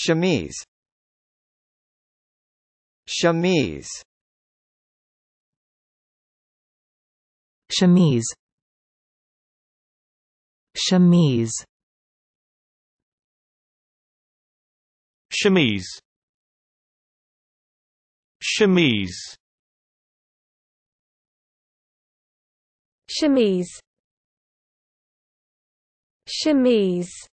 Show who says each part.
Speaker 1: Chemise Chemise Chemise Chemise Chemise Chemise Chemise Chemise